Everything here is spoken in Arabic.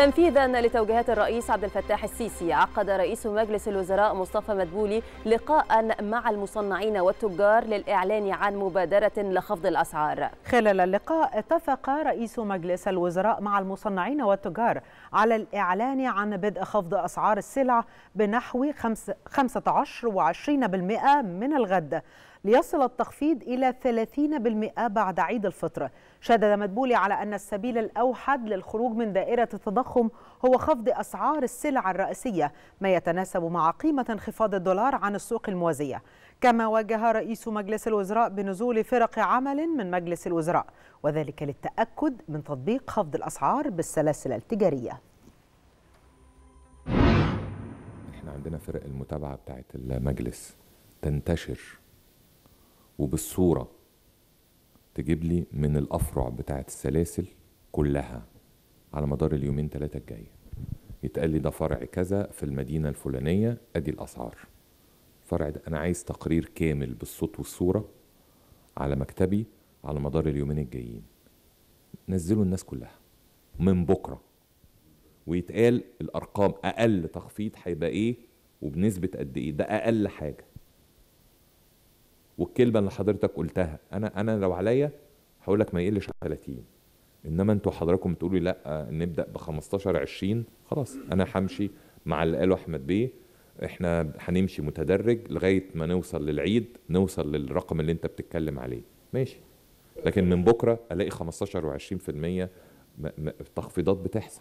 تنفيذا لتوجيهات الرئيس عبد الفتاح السيسي عقد رئيس مجلس الوزراء مصطفى مدبولي لقاء مع المصنعين والتجار للإعلان عن مبادرة لخفض الأسعار خلال اللقاء اتفق رئيس مجلس الوزراء مع المصنعين والتجار على الإعلان عن بدء خفض أسعار السلع بنحو 15 و20% من الغد ليصل التخفيض إلى 30% بعد عيد الفطر شدد مدبولي على أن السبيل الأوحد للخروج من دائرة التضخم هو خفض أسعار السلع الرئيسية ما يتناسب مع قيمة انخفاض الدولار عن السوق الموازية كما واجه رئيس مجلس الوزراء بنزول فرق عمل من مجلس الوزراء وذلك للتأكد من تطبيق خفض الأسعار بالسلاسل التجارية احنا عندنا فرق المتابعة بتاعت المجلس تنتشر وبالصورة تجيب لي من الأفرع بتاعة السلاسل كلها على مدار اليومين ثلاثة الجاية يتقال لي ده فرع كذا في المدينة الفلانية أدي الأسعار فرع ده أنا عايز تقرير كامل بالصوت والصورة على مكتبي على مدار اليومين الجايين نزلوا الناس كلها من بكرة ويتقال الأرقام أقل تخفيض هيبقى إيه وبنسبة قد إيه ده أقل حاجة والكلمه اللي حضرتك قلتها انا انا لو عليا هقول لك ما يقلش عن 30 انما انتوا حضراتكم تقولي لا نبدا ب 15 20 خلاص انا همشي مع اللي قاله احمد بيه احنا هنمشي متدرج لغايه ما نوصل للعيد نوصل للرقم اللي انت بتتكلم عليه ماشي لكن من بكره الاقي 15 و20% تخفيضات بتحصل